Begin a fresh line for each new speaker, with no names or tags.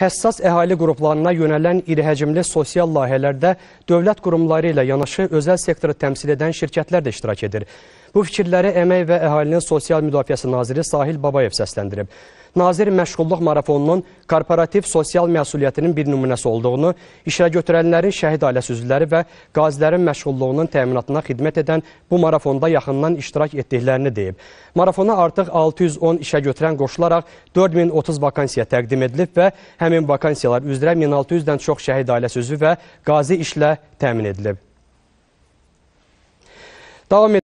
həssas əhali qruplarına yönələn iri həcmli sosial layihələrdə dövlət qurumları ilə yanaşı özəl sektoru təmsil edən şirkətlər də iştirak edir. Bu fikirləri Əmək və Əhalinin Sosial Müdafiəsi Naziri Sahil Babayev səsləndirib. Nazir məşğulluq marafonunun korporativ sosial məsuliyyətinin bir nümunəsi olduğunu, işə götürənlərin şəhid ailəsi üzvləri və qazilərin məşğulluğunun təminatına xidmət edən bu marafonda yaxından iştirak etdiklərini deyib. Marafona artıq 610 işə götürən qoşularaq 4030 vakansiya təqdim edilib və həmin vakansiyalar üzrə 1600-dən çox şəhid ailəsi üzvü və qazi işlə təmin edilib. Davam edib.